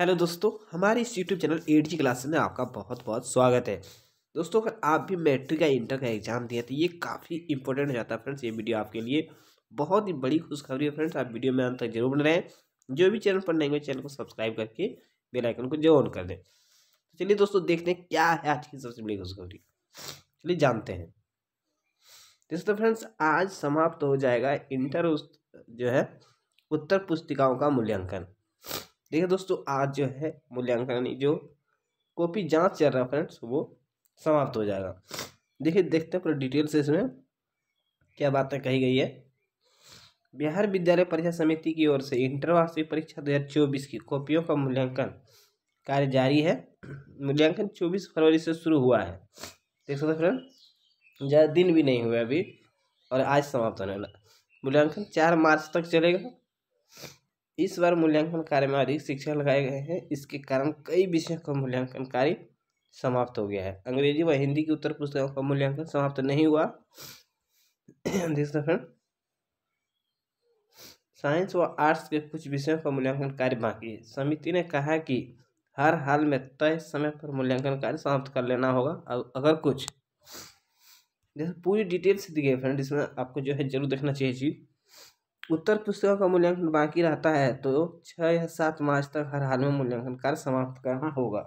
hello दोस्तों हमारे इस YouTube channel eight G classes में आपका बहुत बहुत स्वागत है दोस्तों अगर आप भी मैट्रिक या इंटर का एग्जाम दिए तो ये काफ़ी इंपॉर्टेंट हो जाता है फ्रेंड्स ये वीडियो आपके लिए बहुत ही बड़ी खुशखबरी है फ्रेंड्स आप वीडियो में अंत तक जरूर बन रहे हैं जो भी चैनल पर नहीं हुए चैनल को सब्सक्राइब करके बेलाइकन को जो ऑन कर दें तो चलिए दोस्तों देखते हैं क्या है आज की सबसे बड़ी खुशखबरी चलिए जानते हैं दोस्तों फ्रेंड्स आज समाप्त हो जाएगा इंटर जो है उत्तर पुस्तिकाओं का मूल्यांकन देखिए दोस्तों आज जो है मूल्यांकन जो कॉपी जांच चल रहा है फ्रेंड्स वो समाप्त हो जाएगा देखिए देखते हैं पूरा डिटेल से इसमें क्या बातें कही गई है बिहार विद्यालय परीक्षा समिति की ओर से इंटर वार्षिक परीक्षा दो हज़ार चौबीस की कॉपियों का मूल्यांकन कार्य जारी है मूल्यांकन चौबीस फरवरी से शुरू हुआ है देख सकते फ्रेंड ज़्यादा दिन भी नहीं हुआ अभी और आज समाप्त होने वाला मूल्यांकन चार मार्च तक चलेगा इस बार मूल्यांकन कार्य में अधिक शिक्षक लगाए गए हैं इसके कारण कई विषयों का मूल्यांकन कार्य समाप्त हो गया है अंग्रेजी व हिंदी की उत्तर पुस्तकों का मूल्यांकन समाप्त नहीं हुआ देख सकते साइंस व आर्ट्स के कुछ विषयों का मूल्यांकन कार्य बाकी है समिति ने कहा कि हर हाल में तय समय पर मूल्यांकन कार्य समाप्त कर लेना होगा अगर कुछ जैसे पूरी डिटेल्स दी गई फ्रेंड इसमें आपको जो है जरूर देखना चाहिए उत्तर पुस्तकों का मूल्यांकन बाकी रहता है तो छः या सात मार्च तक हर हाल में मूल्यांकन कार्य समाप्त करना होगा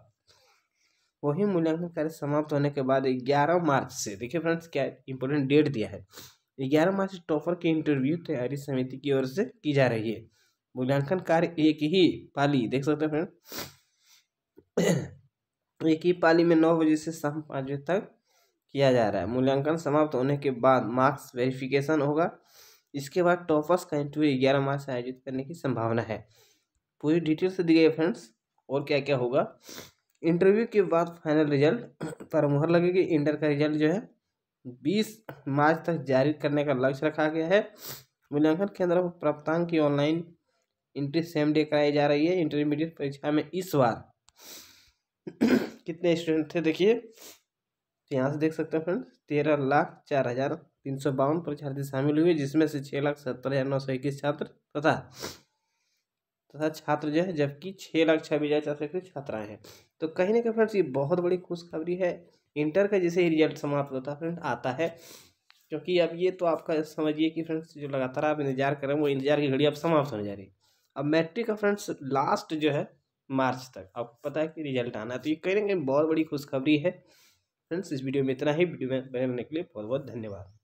वही मूल्यांकन कार्य समाप्त होने के बाद ग्यारह मार्च से देखिए फ्रेंड्स क्या इंपॉर्टेंट डेट दिया है ग्यारह मार्च से टॉपर के इंटरव्यू तैयारी समिति की ओर से की जा रही है मूल्यांकन कार्य एक ही पाली देख सकते हैं फ्रेंड एक ही पाली में नौ बजे से शाम पाँच बजे तक किया जा रहा है मूल्यांकन समाप्त होने के बाद मार्क्स वेरिफिकेशन होगा इसके बाद टॉपर्स का इंटरव्यू ग्यारह मार्च से आयोजित करने की संभावना है पूरी डिटेल से दी गई फ्रेंड्स और क्या क्या होगा इंटरव्यू के बाद फाइनल रिजल्ट पर मुहर लगेगी इंटर का रिजल्ट जो है बीस मार्च तक जारी करने का लक्ष्य रखा गया है मूल्यांकन केंद्र पर प्राप्तांक की ऑनलाइन इंट्री सेम डे कराई जा रही है इंटरमीडिएट परीक्षा में इस बार कितने स्टूडेंट थे देखिए तो यहाँ से देख सकते हैं फ्रेंड्स तेरह लाख चार हज़ार तीन सौ बावन परीक्षार्थी शामिल हुए जिसमें से छः लाख सत्तर हज़ार नौ सौ इक्कीस छात्र तथा तथा छात्र जो है जबकि छः लाख छब्बीस हज़ार चार सौ इक्कीस छात्राएँ हैं तो कहीं ना कहीं फ्रेंड्स ये बहुत बड़ी खुशखबरी है इंटर का जैसे ही रिजल्ट समाप्त होता है फ्रेंड आता है क्योंकि अब ये तो आपका समझिए कि फ्रेंड्स जो लगातार आप इंतजार करें वो इंतजार की घड़ी अब समाप्त होने जा रही है अब मैट्रिक का फ्रेंड्स लास्ट जो है मार्च तक आपको पता है कि रिजल्ट आना है तो ये कहीं ना कहीं बहुत बड़ी खुशखबरी है फ्रेंड्स इस वीडियो में इतना ही वीडियो में बने रहने के लिए बहुत बहुत धन्यवाद